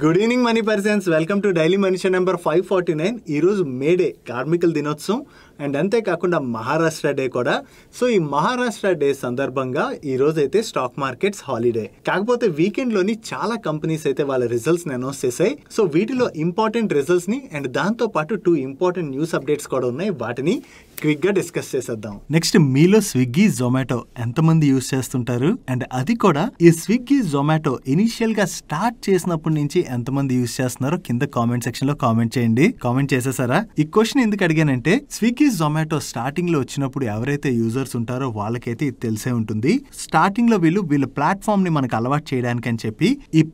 good evening money persons welcome to daily మనిషి number five forty nine ఈరోజు May Day కార్మికుల దినోత్సవం అండ్ అంతేకాకుండా మహారాష్ట్ర డే కూడా సో ఈ మహారాష్ట్ర డే సందర్భంగా ఈ రోజైతే స్టాక్ మార్కెట్స్ హాలిడే కాకపోతే వీకెండ్లోని చాలా కంపెనీస్ అయితే వాళ్ళ రిజల్ట్స్ని అనౌన్స్ చేశాయి సో వీటిలో ఇంపార్టెంట్ రిజల్ట్స్ని అండ్ దాంతో పాటు టూ ఇంపార్టెంట్ న్యూస్ అప్డేట్స్ కూడా ఉన్నాయి వాటిని క్విక్గా డిస్కస్ చేసేద్దాం నెక్స్ట్ మీలో స్విగ్గీ జొమాటో ఎంతమంది యూస్ చేస్తుంటారు అండ్ అది కూడా ఈ స్విగ్గీ జొమాటో ఇనిషియల్గా స్టార్ట్ చేసినప్పటి నుంచి ఎంతమంది యూస్ చేస్తున్నారో కింద కామెంట్ సెక్షన్లో కామెంట్ చేయండి కామెంట్ చేసేసారా ఈ క్వశ్చన్ ఎందుకు అడిగానంటే స్విగ్గీ జొమాటో స్టార్టింగ్ లో వచ్చినప్పుడు ఎవరైతే యూజర్స్ ఉంటారో వాళ్ళకైతే ఇది తెలిసే ఉంటుంది స్టార్టింగ్ లో వీళ్ళు వీళ్ళ ప్లాట్ఫామ్ ని మనకు అలవాటు చేయడానికి అని చెప్పి ఈ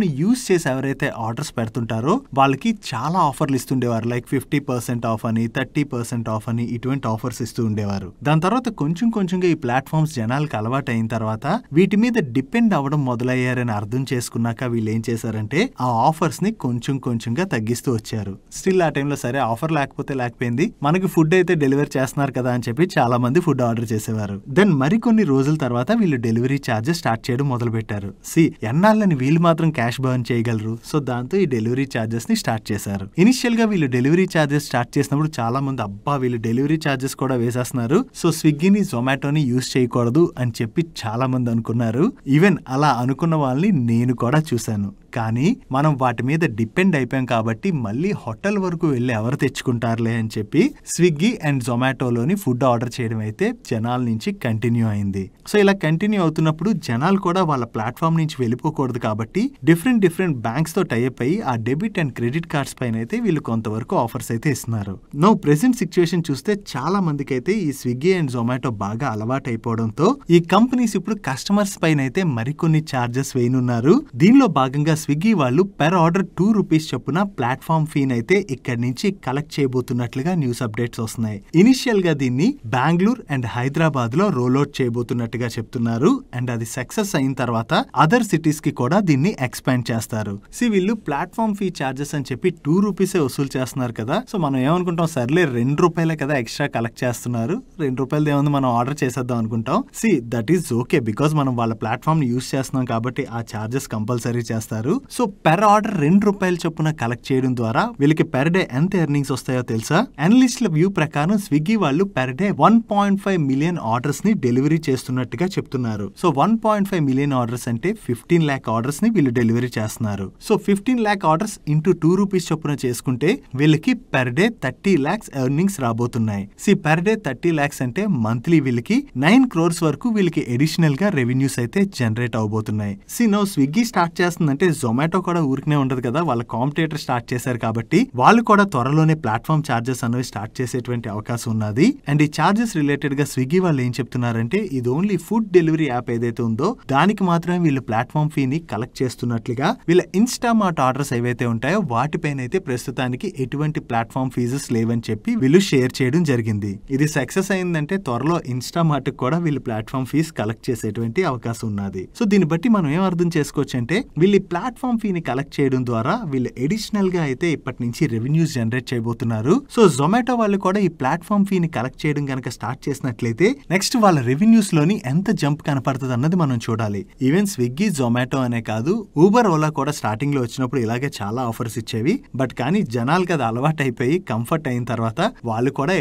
ని యూజ్ చేసి ఎవరైతే ఆర్డర్స్ పెడుతుంటారో వాళ్ళకి చాలా ఆఫర్లు ఇస్తుండేవారు లైక్ ఫిఫ్టీ పర్సెంట్ ఆఫ్ అని థర్టీ పర్సెంట్ ఆఫ్ అని ఇటువంటి ఆఫర్స్ ఇస్తూ ఉండేవారు దాని తర్వాత కొంచెం కొంచెంగా ఈ ప్లాట్ఫామ్స్ జనాలకు అలవాటు అయిన తర్వాత వీటి మీద డిపెండ్ అవ్వడం మొదలయ్యారని అర్థం చేసుకున్నాక వీళ్ళు ఏం చేశారంటే ఆ ఆఫర్స్ ని కొంచెం కొంచెంగా తగ్గిస్తూ వచ్చారు స్టిల్ ఆ టైంలో సరే ఆఫర్ లేకపోతే లేకపోయింది మనకి ఫుడ్ ఫుడ్ అయితే డెలివరీ చేస్తున్నారు కదా అని చెప్పి చాలా మంది ఫుడ్ ఆర్డర్ చేసేవారు దెన్ మరికొన్ని రోజుల తర్వాత వీళ్ళు డెలివరీ ఛార్జెస్ స్టార్ట్ చేయడం మొదలుపెట్టారు సి ఎన్నాళ్ళని వీళ్ళు మాత్రం క్యాష్ బర్న్ చేయగలరు సో దాంతో ఈ డెలివరీ ఛార్జెస్ ని స్టార్ట్ చేశారు ఇనిషియల్ గా వీళ్ళు డెలివరీ ఛార్జెస్ స్టార్ట్ చేసినప్పుడు చాలా మంది అబ్బా వీళ్ళు డెలివరీ ఛార్జెస్ కూడా వేసేస్తున్నారు సో స్విగ్గీని జొమాటోని యూస్ చేయకూడదు అని చెప్పి చాలా మంది అనుకున్నారు ఈవెన్ అలా అనుకున్న వాళ్ళని నేను కూడా చూశాను కానీ మనం వాటి మీద డిపెండ్ అయిపోయాం కాబట్టి మళ్ళీ హోటల్ వరకు వెళ్ళి ఎవరు తెచ్చుకుంటారులే అని చెప్పి స్విగ్గీ స్విగ్గీ అండ్ జొమాటోలోని ఫుడ్ ఆర్డర్ చేయడం అయితే జనాల నుంచి కంటిన్యూ అయింది సో ఇలా కంటిన్యూ అవుతున్నప్పుడు జనాలు కూడా వాళ్ళ ప్లాట్ఫామ్ నుంచి వెళ్ళిపోకూడదు కాబట్టి డిఫరెంట్ డిఫరెంట్ బ్యాంక్స్ తో టైప్ అయ్యి ఆ డెబిట్ అండ్ క్రెడిట్ కార్డ్స్ పైన అయితే వీళ్ళు కొంతవరకు ఆఫర్స్ అయితే ఇస్తున్నారు నో ప్రెసెంట్ సిచ్యువేషన్ చూస్తే చాలా మందికి అయితే ఈ స్విగ్గీ అండ్ జొమాటో బాగా అలవాటు అయిపోవడంతో ఈ కంపెనీస్ ఇప్పుడు కస్టమర్స్ పైన అయితే మరికొన్ని ఛార్జెస్ వేయనున్నారు దీనిలో భాగంగా స్విగ్గీ వాళ్ళు పెర్ ఆర్డర్ టూ రూపీస్ చొప్పున ప్లాట్ఫామ్ ఫీన్ అయితే ఇక్కడి నుంచి కలెక్ట్ చేయబోతున్నట్లుగా న్యూస్ అప్డేట్స్ వస్తున్నాయి ఇనిషియల్ గా దీన్ని బెంగళూరు అండ్ హైదరాబాద్ లో రోల్ అవుట్ చేయబోతున్నట్టుగా చెప్తున్నారు అండ్ అది సక్సెస్ అయిన తర్వాత అదర్ సిటీస్ కి కూడా దీన్ని ఎక్స్పాండ్ చేస్తారు సి వీళ్ళు ప్లాట్ఫామ్ ఫీ చార్జెస్ అని చెప్పి టూ రూపీస్ వసూలు చేస్తున్నారు కదా సో మనం ఏమనుకుంటాం సర్లే రెండు రూపాయలే కదా ఎక్స్ట్రా కలెక్ట్ చేస్తున్నారు రెండు రూపాయలది ఏముంది మనం ఆర్డర్ చేసేద్దాం అనుకుంటాం see that is okay because మనం వాళ్ళ ప్లాట్ఫామ్ యూస్ చేస్తున్నాం కాబట్టి ఆ చార్జెస్ కంపల్సరీ చేస్తారు సో పెర్ ఆర్డర్ రెండు రూపాయల చొప్పున కలెక్ట్ చేయడం ద్వారా వీళ్ళకి పెర్ డే ఎంత ఎర్నింగ్స్ వస్తాయో తెలుసా అనలిస్ట్ల వ్యూ ప్రకారం స్విగ్గీ వాళ్ళు per day one point five million orders ని డెలివరీ చేస్తున్నట్టుగా చెప్తున్నారు so one point five million orders అంటే ఫిఫ్టీన్ ల్యాక్ ని వీళ్ళు డెలివరీ చేస్తున్నారు so fifteen lakh orders into two rupees చొప్పున చేసుకుంటే వీళ్ళకి per day thirty lakhs earnings రాబోతున్నాయి see per day thirty lakhs అంటే మంత్లీ వీళ్ళకి నైన్ క్రోర్స్ వరకు వీళ్ళకి అడిషనల్ గా రెవెన్యూస్ అయితే జనరేట్ అవబోతున్నాయి సి నో స్విగ్గీ స్టార్ట్ చేస్తుందంటే జొమాటో కూడా ఊరికనే ఉండదు కదా వాళ్ళ కాంపిటేటర్ స్టార్ట్ చేశారు కాబట్టి వాళ్ళు కూడా త్వరలోనే ప్లాట్ఫామ్ ఛార్జెస్ అనేవి స్టార్ట్ చేసే వచ్చేటువంటి అవకాశం ఉన్నది అండ్ ఈ చార్జెస్ రిలేటెడ్ గా స్విగ్గీ వాళ్ళు ఏం చెప్తున్నారంటే ఇది ఓన్లీ ఫుడ్ డెలివరీ యాప్ ఏదైతే ఉందో దానికి మాత్రమే వీళ్ళు ప్లాట్ఫామ్ ఫీని కలెక్ట్ చేస్తున్నట్లుగా వీళ్ళ ఇన్స్టామార్ట్ ఆర్డర్స్ ఏవైతే ఉంటాయో వాటిపైన అయితే ప్రస్తుతానికి ఎటువంటి ప్లాట్ఫామ్ ఫీజెస్ లేవని చెప్పి వీళ్ళు షేర్ చేయడం జరిగింది ఇది సక్సెస్ అయిందంటే త్వరలో ఇన్స్టామార్ట్ కూడా వీళ్ళు ప్లాట్ఫామ్ ఫీజ్ కలెక్ట్ చేసేటువంటి అవకాశం ఉన్నది సో దీన్ని బట్టి మనం ఏం అర్థం చేసుకోవచ్చు అంటే వీళ్ళు ప్లాట్ఫామ్ ఫీని కలెక్ట్ చేయడం ద్వారా వీళ్ళు ఎడిషనల్ గా అయితే ఇప్పటి నుంచి రెవెన్యూస్ జనరేట్ చేయబోతున్నారు సో జొమాటో వాళ్ళు కూడా కూడా ఈ ప్లాట్ఫామ్ ఫీని కలెక్ట్ చేయడం కనుక స్టార్ట్ చేసినట్లయితే నెక్స్ట్ వాళ్ళ రెవెన్యూస్ లోని ఎంత జంప్ కనపడుతుంది అన్నది మనం చూడాలి ఈవెన్ స్విగ్గీ జొమాటో అనే కాదు ఊబర్ ఓలా కూడా స్టార్టింగ్ లో వచ్చినప్పుడు ఇలాగే చాలా ఆఫర్స్ ఇచ్చేవి బట్ కానీ జనాలు కదా అలవాటు అయిపోయి కంఫర్ట్ అయిన తర్వాత వాళ్ళు కూడా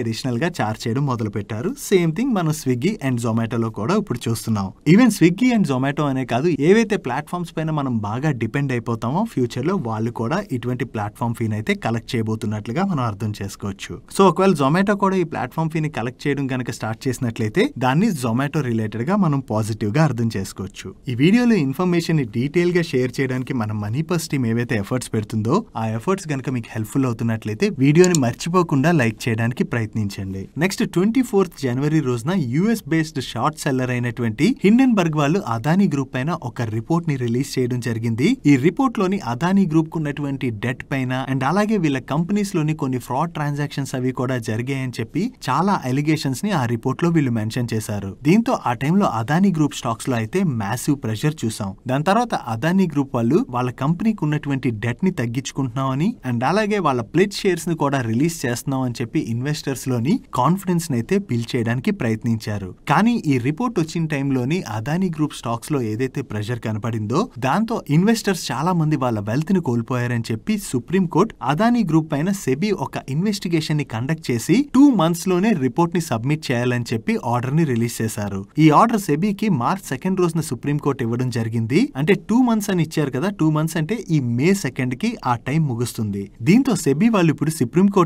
గా చార్జ్ చేయడం మొదలు పెట్టారు సేమ్ థింగ్ మనం స్విగ్గీ అండ్ జొమాటోలో కూడా ఇప్పుడు చూస్తున్నాం ఈవెన్ స్విగ్గీ అండ్ జొమాటో అనే కాదు ఏవైతే ప్లాట్ఫామ్స్ పైన మనం బాగా డిపెండ్ అయిపోతామో ఫ్యూచర్ లో వాళ్ళు కూడా ఇటువంటి ప్లాట్ఫామ్ ఫీ అయితే కలెక్ట్ చేయబోతున్నట్లుగా మనం అర్థం చేసుకోవచ్చు సో ఒకవేళ జొమాటో కూడా ఈ ప్లాట్ఫామ్ ఫీని కలెక్ట్ చేయడం కనుక స్టార్ట్ చేసినట్లయితే దాన్ని జొమాటో రిలేటెడ్ గా మనం పాజిటివ్ గా అర్థం చేసుకోవచ్చు ఈ వీడియోలో ఇన్ఫర్మేషన్ ని డీటెయిల్ గా షేర్ చేయడానికి మన మనీ పర్స్ టీమ్ ఏవైతే ఎఫర్ట్స్ పెడుతుందో ఆ ఎఫర్ట్స్ కనుక మీకు హెల్ప్ఫుల్ అవుతున్నట్లయితే వీడియోని మర్చిపోకుండా లైక్ చేయడానికి ప్రయత్నించండి నెక్స్ట్ ట్వంటీ ఫోర్త్ జనవరి రోజున యుఎస్ బేస్డ్ షార్ట్ సెల్లర్ అయినటువంటి బర్గ్ వాళ్ళు అదానీ గ్రూప్ పైన ఒక రిపోర్ట్ ని రిలీజ్ చేయడం జరిగింది ఈ రిపోర్ట్ లోని అదానీ గ్రూప్ కు ఉన్నటువంటి డెట్ పైన అండ్ అలాగే వీళ్ళ కంపెనీస్ లోని కొన్ని ఫ్రాడ్ ట్రాన్సాక్షన్స్ అవి కూడా జరిగాయని చెప్పి చాలా ఎలిగేషన్స్ ని ఆ రిపోర్ట్ లో వీళ్ళు మెన్షన్ చేశారు దీంతో ఆ టైంలో అదానీ గ్రూప్ స్టాక్స్ లో అయితే మ్యాసివ్ ప్రెషర్ చూసాం దాని తర్వాత అదానీ గ్రూప్ వాళ్ళు వాళ్ళ కంపెనీకి ఉన్నటువంటి డెట్ ని తగ్గించుకుంటున్నామని అండ్ అలాగే వాళ్ళ ప్లెడ్ షేర్స్ ని కూడా రిలీజ్ చేస్తున్నాం అని చెప్పి ఇన్వెస్టర్స్ లోని కాన్ఫిడెన్స్ అయితే బిల్డ్ చేయడానికి ప్రయత్నించారు కానీ ఈ రిపోర్ట్ వచ్చిన టైంలోని అదానీ గ్రూప్ స్టాక్స్ లో ఏదైతే ప్రెషర్ కనపడిందో దాంతో ఇన్వెస్టర్స్ చాలా మంది వాళ్ళ వెల్త్ ని కోల్పోయారని చెప్పి సుప్రీంకోర్టు అదానీ గ్రూప్ పైన సెబీ ఒక ఇన్వెస్టిగేషన్ ని కండక్ట్ చేసి చేసి టూ మంత్స్ లోనే రిపోర్ట్ ని సబ్మిట్ చేయాలని చెప్పి ఆర్డర్ ని రిలీజ్ చేశారు ఈ ఆర్డర్ సెబీకి మార్చ్ సెకండ్ రోజున సుప్రీంకోర్టు ఇవ్వడం జరిగింది అంటే టూ మంత్స్ అని ఇచ్చారు కదా టూ మంత్స్ అంటే ఈ మే సెకండ్ కి ఆ టైం ముగుస్తుంది దీంతో సెబీ వాళ్ళు ఇప్పుడు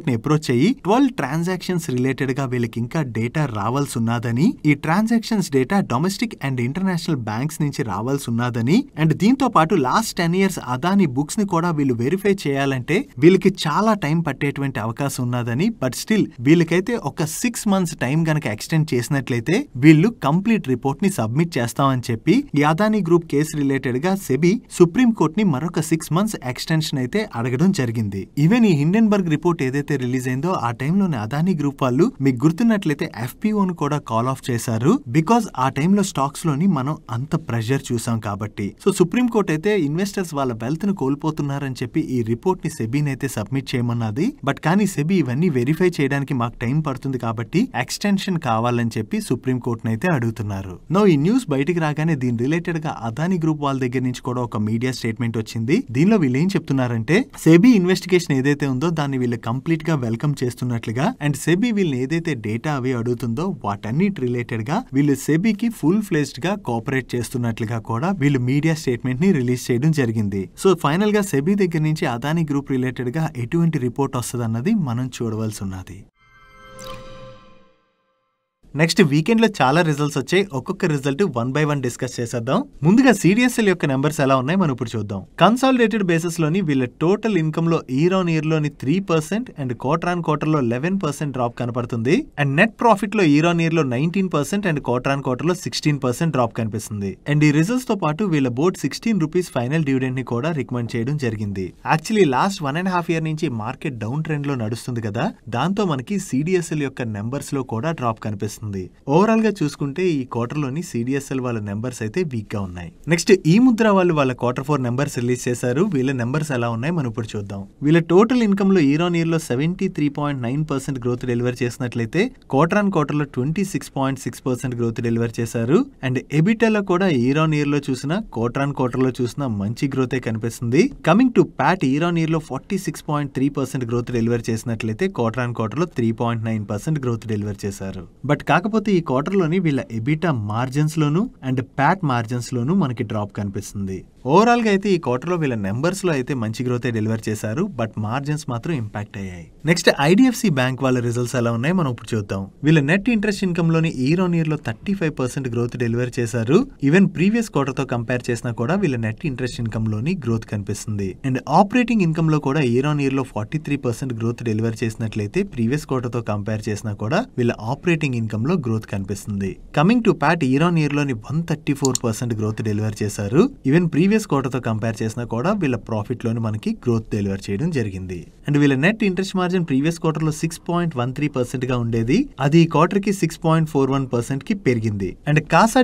ని అప్రోచ్ అయ్యి ట్వెల్వ్ ట్రాన్సాక్షన్స్ రిలేటెడ్ గా వీళ్ళకి ఇంకా డేటా రావాల్సి ఉన్నదని ఈ transactions data domestic and international banks నుంచి రావాల్సి ఉన్నదని అండ్ దీంతో పాటు last ten years Adani books ని కూడా వీళ్ళు వెరిఫై చేయాలంటే వీళ్ళకి చాలా టైం పట్టేటువంటి అవకాశం ఉన్నదని బట్ స్టిల్ వీళ్ళకైతే ఒక సిక్స్ మంత్స్ టైం గనక ఎక్స్టెండ్ చేసినట్లయితే వీళ్ళు కంప్లీట్ రిపోర్ట్ ని సబ్మిట్ చేస్తామని చెప్పి యాదాని గ్రూప్ కేసు రిలేటెడ్ గా సెబీ సుప్రీంకోర్ట్ ని మరొక సిక్స్ మంత్స్ ఎక్స్టెన్షన్ అయితే అడగడం జరిగింది ఈవెన్ ఈ హిండెన్బర్గ్ రిపోర్ట్ ఏదైతే రిలీజ్ అయిందో ఆ టైంలో అదానీ గ్రూప్ వాళ్ళు మీకు గుర్తున్నట్లయితే ఎఫ్పిఓ ను కూడా కాల్ ఆఫ్ చేశారు బికాస్ ఆ టైంలో స్టాక్స్ లోని మనం అంత ప్రెషర్ చూసాం కాబట్టి సో సుప్రీంకోర్ట్ అయితే ఇన్వెస్టర్స్ వాళ్ళ వెల్త్ ను కోల్పోతున్నారని చెప్పి ఈ రిపోర్ట్ ని సెబీ అయితే సబ్మిట్ చేయమన్నది బట్ కానీ సెబీ ఇవన్నీ వెరిఫై చేయడం చేయడానికి మాకు టైం పడుతుంది కాబట్టి ఎక్స్టెన్షన్ కావాలని చెప్పి సుప్రీంకోర్టును అయితే అడుగుతున్నారు నో ఈ న్యూస్ బయటికి రాగానే దీని రిలేటెడ్ గా అదాని గ్రూప్ వాళ్ళ దగ్గర నుంచి కూడా ఒక మీడియా స్టేట్మెంట్ వచ్చింది దీనిలో వీళ్ళు ఏం చెప్తున్నారంటే సెబీ ఇన్వెస్టిగేషన్ ఏదైతే ఉందో దాన్ని వీళ్ళు కంప్లీట్ గా వెల్కమ్ చేస్తున్నట్లుగా అండ్ సెబీ వీళ్ళని ఏదైతే డేటా అవి అడుగుతుందో వాటన్నిటి రిలేటెడ్ గా వీళ్ళు సెబీకి ఫుల్ ఫ్లెజ్డ్ గా కోఆపరేట్ చేస్తున్నట్లుగా కూడా వీళ్ళు మీడియా స్టేట్మెంట్ ని రిలీజ్ చేయడం జరిగింది సో ఫైనల్ గా సెబీ దగ్గర నుంచి అదాని గ్రూప్ రిలేటెడ్ గా ఎటువంటి రిపోర్ట్ వస్తుంది అన్నది మనం చూడవలసి ఉన్నది నెక్స్ట్ వీకెండ్ లో చాలా రిజల్ట్స్ వచ్చాయి ఒక్కొక్క result one by one discuss చేసేద్దాం ముందుగా సిడిఎస్ఎల్ యొక్క నెంబర్స్ ఎలా ఉన్నాయి మనం ఇప్పుడు చూద్దాం కన్సాలిడేటెడ్ బేసిస్ లోని వీళ్ళ టోటల్ ఇన్కమ్ లో ఇయర్ ఆన్ ఇయర్ లోని three percent and quarter on quarter లో లెవెన్ పర్సెంట్ డ్రాప్ కనపడుతుంది అండ్ నెట్ ప్రాఫిట్ లో ఇయర్ ఆన్ ఇయర్ లో nineteen percent and quarter on quarter లో సిక్స్టీన్ పర్సెంట్ డ్రాప్ కనిపిస్తుంది అండ్ ఈ రిజల్ట్స్ తో పాటు వీళ్ళ board sixteen rupees final dividend ని కూడా రికమెండ్ చేయడం జరిగింది actually last one and half year నుంచి మార్కెట్ డౌన్ ట్రెండ్ లో నడుస్తుంది కదా దాంతో మనకి సిడిఎస్ఎల్ యొక్క నెంబర్స్ లో కూడా డ్రాప్ కనిపిస్తుంది చేస్తుంది ఓవరాల్ గా చూసుకుంటే ఈ క్వార్టర్ లోని సిడిఎస్ఎల్ వాళ్ళ నెంబర్స్ అయితే వీక్ గా ఉన్నాయి నెక్స్ట్ ఈ ముద్ర వాళ్ళు వాళ్ళ క్వార్టర్ ఫోర్ నెంబర్స్ రిలీజ్ చేశారు వీళ్ళ నెంబర్స్ ఎలా ఉన్నాయి మనం ఇప్పుడు చూద్దాం వీళ్ళ టోటల్ ఇన్కమ్ లో ఇయర్ ఆన్ ఇయర్ లో seventy three point nine percent growth deliver చేసినట్లయితే క్వార్టర్ ఆన్ క్వార్టర్ లో twenty six point six percent growth deliver చేశారు అండ్ ఎబిటాలో కూడా ఇయర్ ఆన్ ఇయర్ లో చూసిన క్వార్టర్ ఆన్ క్వార్టర్ లో చూసిన మంచి గ్రోతే కనిపిస్తుంది coming to PAT year on year లో forty six point three percent growth deliver చేసినట్లయితే క్వార్టర్ ఆన్ క్వార్టర్ లో three point nine percent growth deliver చేశారు బట్ కాకపోతే ఈ క్వార్టర్లోని వీళ్ళ ఎబిటా మార్జిన్స్లోనూ అండ్ ప్యాట్ మార్జిన్స్లోనూ మనకి డ్రాప్ కనిపిస్తుంది ఓవరాల్గా అయితే ఈ క్వార్టర్లో వీళ్ళ నెంబర్స్లో అయితే మంచి గ్రోతే డెలివర్ చేశారు బట్ మార్జిన్స్ మాత్రం ఇంపాక్ట్ అయ్యాయి నెక్స్ట్ ఐడిఎఫ్సి బ్యాంక్ వాళ్ళ రిజల్ట్స్ ఎలా ఉన్నాయి మనం ఇప్పుడు చూద్దాం వీళ్ళ నెట్ ఇంట్రెస్ట్ ఇన్కమ్ లోని ఇయర్ ఆన్ లో thirty five percent growth deliver చేశారు ఈవెన్ ప్రీవియస్ తో కంపేర్ చేసినా కూడా వీళ్ళ నెట్ ఇంట్రెస్ట్ ఇన్కమ్ లోని గ్రోత్ కనిపిస్తుంది అండ్ ఆపరేటింగ్ ఇన్కమ్ లో కూడా ఇయర్ ఆన్ లో forty three percent growth deliver చేసినట్లయితే ప్రీవియస్ తో కంపేర్ చేసినా కూడా వీళ్ళ ఆపరేటింగ్ లో గ్రోత్ కనిపిస్తుంది coming to PAT year on లోని one thirty four percent growth deliver చేశారు ఈవెన్ ప్రీ ప్రీవియస్ క్వార్టర్తో కంపేర్ చేసినా కూడా వీళ్ళ ప్రాఫిట్లోని మనకి గ్రోత్ డెలివర్ చేయడం జరిగింది అండ్ వీళ్ళ నెట్ ఇంట్రెస్ట్ మార్జిన్ ప్రీవియస్ క్వార్టర్లో సిక్స్ పాయింట్ వన్ త్రీ గా ఉండేది అది ఈ క్వార్టర్ కి సిక్స్ పాయింట్ ఫోర్ వన్ కి పెరిగింది అండ్ కాసా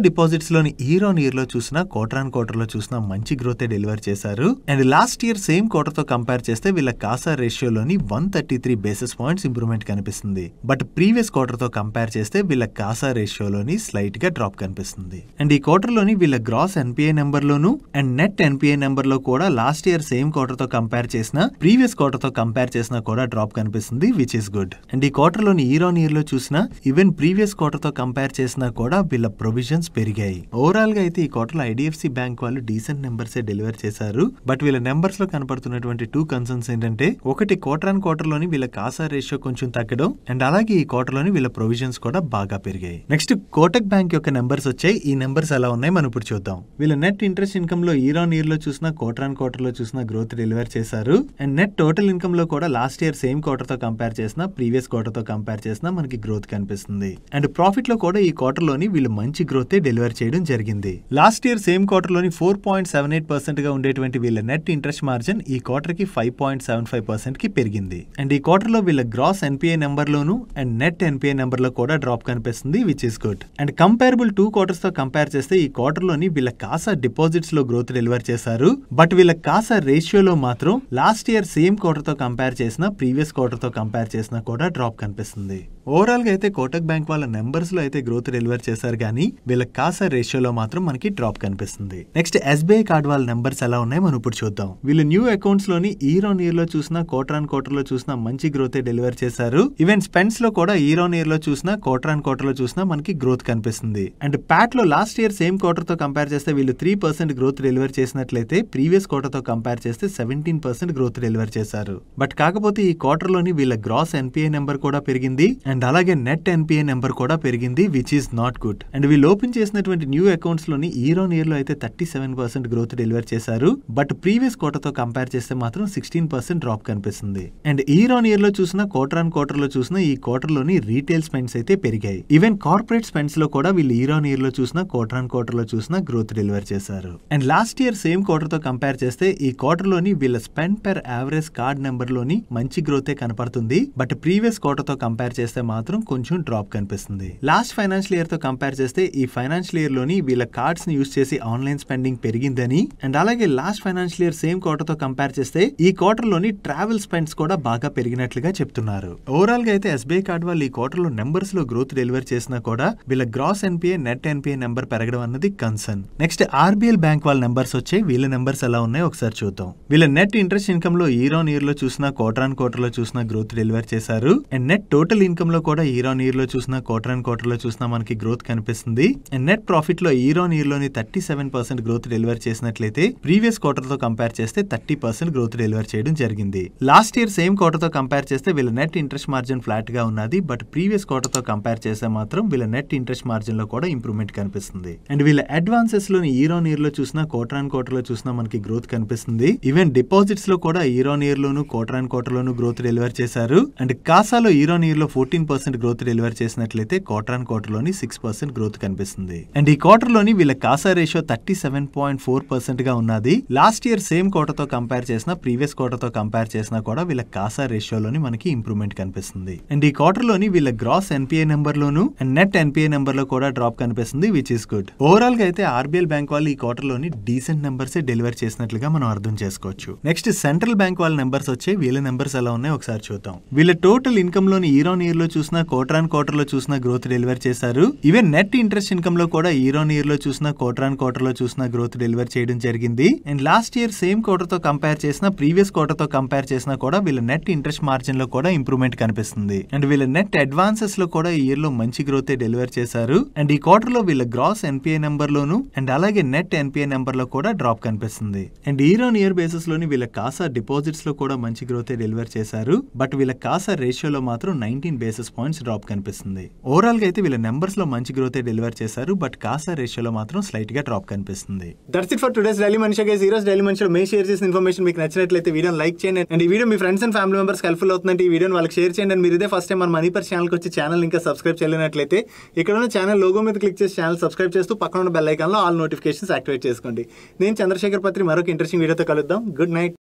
లోని ఇయర్ ఆన్ లో చూసినా క్వార్టర్ ఆన్ లో చూసినా మంచి గ్రోతే డెలివర్ చేశారు అండ్ లాస్ట్ ఇయర్ సేమ్ క్వార్టర్తో కంపేర్ చేస్తే వీళ్ళ కాసా రేషియోలోని one thirty three basis points improvement కనిపిస్తుంది బట్ ప్రీవియస్ క్వార్టర్తో కంపేర్ చేస్తే వీళ్ళ కాసా రేషియోలోని స్లైట్ గా డ్రాప్ కనిపిస్తుంది అండ్ ఈ లోని వీళ్ళ గ్రాస్ ఎన్పిఐ నెంబర్ లోను అండ్ నెట్ ఎన్పిఏ నెంబర్ లో కూడా లాస్ట్ ఇయర్ సేమ్ క్వార్టర్ తో కంపేర్ చేసిన ప్రీవియస్ క్వార్టర్ తో కంపేర్ చేసినా కూడా డ్రాప్ కనిపిస్తుంది విచ్ ఇస్ గుడ్ అండ్ ఈ క్వార్టర్ లోని ఇయర్ ఆన్ ఇయర్ లో చూసిన ఈవెన్ ప్రీవియస్ క్వార్టర్ తో కంపేర్ చేసినా కూడా వీళ్ళ ప్రొవిజన్స్ పెరిగాయి ఓవరాల్ గా అయితే ఈ క్వార్టర్ లో ఐడిఎఫ్సి బ్యాంక్ వాళ్ళు డీసెంట్ నెంబర్స్ డెలివర్ చేశారు బట్ వీళ్ళ నెంబర్స్ లో కనపడుతున్నటువంటి టూ కన్సర్న్స్ ఏంటంటే ఒకటి క్వార్టర్ అండ్ క్వార్టర్ లోని వీళ్ళ కాసా రేషియో కొంచెం తగ్గడం అండ్ అలాగే ఈ క్వార్టర్ లోని వీళ్ళ ప్రొవిజన్స్ కూడా బాగా పెరిగాయి నెక్స్ట్ కోటక్ బ్యాంక్ యొక్క నెంబర్స్ వచ్చాయి ఈ నెంబర్స్ ఎలా ఉన్నాయి మనం ఇప్పుడు చూద్దాం వీళ్ళ నెట్ ఇంట్రెస్ట్ ఇన్కమ్ లో ఇయర్ ఆన్ ఇయర్ లో చూసిన క్వార్టర్ అండ్ క్వార్టర్ లో చూసిన గ్రోత్ డెలివర్ చేశారు అండ్ నెట్ టోటల్ ఇన్కమ్ లో కూడా లాస్ట్ ఇయర్ సేమ్ క్వార్టర్ తో కంపేర్ చేసిన ప్రీవియస్ క్వార్టర్ తో కంపేర్ చేసిన మనకి గ్రోత్ కనిపిస్తుంది అండ్ ప్రాఫిట్ లో కూడా ఈ క్వార్టర్ లోని వీళ్ళు మంచి గ్రోత్ డెలివర్ చేయడం జరిగింది లాస్ట్ ఇయర్ సేమ్ క్వార్టర్ లోని four point seven eight percent గా ఉండేటువంటి వీళ్ళ నెట్ ఇంట్రెస్ట్ మార్జిన్ ఈ క్వార్టర్ కి five point seven five percent కి పెరిగింది అండ్ ఈ క్వార్టర్ లో వీళ్ళ గ్రాస్ ఎన్పిఐ నెంబర్ లోను అండ్ నెట్ ఎన్పిఐ నెంబర్ లో కూడా డ్రాప్ కనిపిస్తుంది which is good and comparable two quarters తో కంపేర్ చేస్తే ఈ క్వార్టర్ లోని వీళ్ళ కాసా డిపాజిట్స్ లో గ్రోత్ డెలివర్ చేశారు బట్ వీళ్ళకి కాస రేషియోలో మాత్రం లాస్ట్ ఇయర్ సేమ్ క్వార్టర్తో కంపేర్ చేసిన ప్రీవియస్ క్వార్టర్తో కంపేర్ చేసినా కూడా డ్రాప్ కనిపిస్తుంది ఓవరాల్గా అయితే కోటక్ బ్యాంక్ వాళ్ళ నెంబర్స్ లో అయితే గ్రోత్ డెలివర్ చేశారు కానీ వీళ్ళ కాసా రేషియోలో మాత్రం మనకి డ్రాప్ కనిపిస్తుంది నెక్స్ట్ ఎస్బీఐ కార్డ్ వాళ్ళ నెంబర్స్ ఎలా ఉన్నాయి మనం ఇప్పుడు చూద్దాం వీళ్ళు న్యూ అకౌంట్స్ లోని ఇయర్ ఆన్ లో చూసిన క్వార్టర్ ఆన్ లో చూసిన మంచి గ్రోత్ డెలివర్ చేశారు ఈవెన్ లో కూడా ఇయర్ ఆన్ లో చూసిన క్వార్టర్ ఆన్ లో చూసిన మనకి గ్రోత్ కనిపిస్తుంది అండ్ ప్యాట్ లో లాస్ట్ ఇయర్ సేమ్ క్వార్టర్తో కంపేర్ చేస్తే వీళ్ళు three percent growth deliver deliver చేసినట్లయితే ప్రీవియస్ క్వార్టర్తో కంపేర్ చేస్తే సెవెంటీన్ పర్సెంట్ గ్రోత్ డెలివర్ చేశారు బట్ కాకపోతే ఈ క్వార్టర్ లోని వీళ్ళ గ్రాస్ ఎన్పిఐ నెంబర్ కూడా పెరిగింది అండ్ అలాగే నెట్ ఎన్పిఐ నెంబర్ కూడా పెరిగింది which is not good and వీళ్ళు ఓపెన్ చేసినటువంటి న్యూ అకౌంట్స్ లోని ఇయర్ ఆన్ ఇయర్ లో అయితే thirty seven percent growth deliver చేశారు బట్ ప్రీవియస్ క్వార్టర్తో కంపేర్ చేస్తే మాత్రం సిక్స్టీన్ పర్సెంట్ డ్రాప్ కనిపిస్తుంది అండ్ ఇయర్ ఆన్ ఇయర్ లో చూసిన క్వార్టర్ ఆన్ క్వార్టర్ లో చూసిన ఈ క్వార్టర్ లోని రీటైల్ స్పెండ్స్ అయితే పెరిగాయి ఈవెన్ కార్పొరేట్ స్పెండ్స్ లో కూడా వీళ్ళు ఇయర్ ఆన్ ఇయర్ లో చూసిన క్వార్టర్ ఆన్ క్వార్టర్ లో చూసిన గ్రోత్ డెలివర్ చేశారు and last last year same క్వార్టర్తో కంపేర్ చేస్తే ఈ క్వార్టర్లోని వీళ్ళ స్పెండ్ పెర్ యావరేజ్ కార్డ్ నెంబర్లోని మంచి గ్రోతే కనపడుతుంది బట్ ప్రీవియస్ క్వార్టర్తో కంపేర్ చేస్తే మాత్రం కొంచెం డ్రాప్ కనిపిస్తుంది లాస్ట్ ఫైనాన్షియల్ ఇయర్తో కంపేర్ చేస్తే ఈ ఫైనాన్షియల్ ఇయర్లోని వీళ్ళ ని యూస్ చేసి ఆన్లైన్ స్పెండింగ్ పెరిగిందని అండ్ అలాగే లాస్ట్ ఫైనాన్షియల్ ఇయర్ సేమ్ క్వార్టర్తో కంపేర్ చేస్తే ఈ క్వార్టర్లోని ట్రావెల్ స్పెండ్స్ కూడా బాగా పెరిగినట్లుగా చెప్తున్నారు ఓవరాల్ గా అయితే ఎస్బీఐ కార్డ్ వాళ్ళు ఈ క్వార్టర్లో లో గ్రోత్ డెలివరీ చేసినా కూడా వీళ్ళ gross NPA net NPA number పెరగడం అన్నది కన్సర్న్ నెక్స్ట్ ఆర్బీఎల్ బ్యాంక్ వాళ్ళ నెంబర్ నెంబర్స్ వచ్చాయి వీళ్ళ నెంబర్స్ ఎలా ఉన్నాయో ఒకసారి చూద్దాం వీళ్ళ నెట్ ఇంట్రెస్ట్ ఇన్కమ్ లో ఇయర్ ఆన్ ఇయర్ లో చూసిన క్వార్టర్ ఆన్ క్వార్టర్ లో చూసిన గ్రోత్ డెలివర్ చేశారు అండ్ నెట్ టోటల్ ఇన్కమ్ లో కూడా ఇయర్ ఆన్ ఇయర్ లో చూసిన క్వార్టర్ ఆన్ క్వార్టర్ లో చూసిన మనకి గ్రోత్ కనిపిస్తుంది అండ్ నెట్ ప్రాఫిట్ లో ఇయర్ ఆన్ ఇయర్ లోని thirty seven percent growth deliver చేసినట్లయితే ప్రీవియస్ క్వార్టర్ తో కంపేర్ చేస్తే థర్టీ పర్సెంట్ గ్రోత్ డెలివర్ చేయడం జరిగింది లాస్ట్ ఇయర్ సేమ్ క్వార్టర్ తో కంపేర్ చేస్తే వీళ్ళ నెట్ ఇంట్రెస్ట్ మార్జిన్ ఫ్లాట్ గా ఉన్నది బట్ ప్రీవియస్ క్వార్టర్ తో కంపేర్ చేస్తే మాత్రం వీళ్ళ నెట్ ఇంట్రెస్ట్ మార్జిన్ లో కూడా ఇంప్రూవ్మెంట్ కనిపిస్తుంది అండ్ వీళ్ళ అడ్వాన్సెస్ లోని ఇయర్ ఆన్ ఇయర్ లో చూసిన క్వార్టర్ క్వార్టర్ అండ్ క్వార్టర్ లో చూసినా మనకి గ్రోత్ కనిపిస్తుంది ఈవెన్ డిపాజిట్స్ లో కూడా ఇయర్ ఆన్ ఇయర్ లోను క్వార్టర్ అండ్ క్వార్టర్ లోను గ్రోత్ డెలివర్ చేశారు అండ్ కాసాలో ఇయర్ ఆన్ ఇయర్ లో ఫోర్టీన్ పర్సెంట్ గ్రోత్ డెలివర్ చేసినట్లయితే క్వార్టర్ అండ్ క్వార్టర్ లోని సిక్స్ పర్సెంట్ గ్రోత్ కనిపిస్తుంది అండ్ ఈ క్వార్టర్ లోని వీళ్ళ CASA ratio thirty seven point four percent గా ఉన్నది లాస్ట్ ఇయర్ సేమ్ క్వార్టర్ తో కంపేర్ చేసిన ప్రీవియస్ క్వార్టర్ తో కంపేర్ చేసినా కూడా వీళ్ళ కాసా రేషియోలోని మనకి ఇంప్రూవ్మెంట్ కనిపిస్తుంది అండ్ ఈ క్వార్టర్ లోని వీళ్ళ గ్రాస్ ఎన్పిఐ నెంబర్ లోను అండ్ నెట్ ఎన్పిఐ నెంబర్ లో కూడా డ్రాప్ కనిపిస్తుంది విచ్ ఇస్ గుడ్ ఓవరాల్ గా అయితే ఆర్బిఐ బ్యాంక్ వాళ్ళు ఈ క్వార్టర్ లోని రీసెంట్ నెంబర్స్ డెలివర్ చేసినట్లుగా మనం అర్థం చేసుకోవచ్చు నెక్స్ట్ సెంట్రల్ బ్యాంక్ వాళ్ళ నెంబర్స్ వచ్చే వీళ్ళ నెంబర్స్ ఎలా ఉన్నాయి ఒకసారి చూద్దాం వీళ్ళ టోటల్ ఇన్కమ్ లోని ఇయర్ ఆన్ ఇయర్ లో చూసిన క్వార్టర్ ఆన్ క్వార్టర్ లో చూసిన గ్రోత్ డెలివర్ చేశారు ఇవే నెట్ ఇంట్రెస్ట్ ఇన్కమ్ లో కూడా ఇయర్ ఆన్ ఇయర్ లో చూసిన క్వార్టర్ ఆన్ క్వార్టర్ లో చూసిన గ్రోత్ డెలివర్ చేయడం జరిగింది and last year same quarter తో కంపేర్ చేసిన ప్రీవియస్ క్వార్టర్ తో కంపేర్ చేసినా కూడా వీళ్ళ నెట్ ఇంట్రెస్ట్ మార్జిన్ లో కూడా ఇంప్రూవ్మెంట్ కనిపిస్తుంది అండ్ వీళ్ళ నెట్ అడ్వాన్సెస్ లో కూడా ఈ ఇయర్ లో మంచి గ్రోత్ డెలివర్ చేశారు అండ్ ఈ క్వార్టర్ లో వీళ్ళ గ్రాస్ ఎన్పిఐ నెంబర్ లోను అండ్ అలాగే నెట్ ఎన్పిఐ నెంబర్ లో లో కూడా డ్రాప్ కనిపిస్తుంది and year on year basis లోని వీళ్ళ కాసా డిపాజిట్స్ లో కూడా మంచి గ్రోత్ డెలివర్ చేశారు బట్ వీళ్ళ కాసా రేషియోలో మాత్రం నైన్టీన్ బేసిస్ పాయింట్స్ డ్రాప్ కనిపిస్తుంది ఓవరాల్ గా అయితే వీళ్ళ నెంబర్స్ లో మంచి గ్రోత్ డెలివర్ చేశారు బట్ కాసా రేషియోలో మాత్రం స్లైట్ గా డ్రాప్ కనిపిస్తుంది దట్స్ ఫర్ టుడేస్ డైలీ మనిషి గైస్ ఈ రోజు డైలీ మనిషిలో మేము షేర్ చేసిన ఇన్ఫర్మేషన్ మీకు నచ్చినట్లయితే వీడియో లైక్ చేయండి అండ్ ఈ వీడియో మీ friends and family members helpful అవుతుందంటే ఈ వీడియోని వాళ్ళకి షేర్ చేయండి అండ్ మీరు ఇదే ఫస్ట్ టైం మన మనీ పర్ ఛానల్కి వచ్చి ఛానల్ ఇంకా సబ్స్క్రైబ్ చేయలేనట్లయితే ఇక్కడ ఉన్న ఛానల్ లోగో మీద క్లిక్ చేసి ఛానల్ సబ్స్క్రైబ్ చేస్తూ పక్కన ఉన్న బెల్ ఐకాన్లో ఆల్ నోటిఫికేషన్స్ యాక్టివేట్ చేసుకోండి నేను చంద్రశేఖర్ పత్రి మరొక ఇంట్రెస్టింగ్ వీడియోతో కలుద్దాం గుడ్ నైట్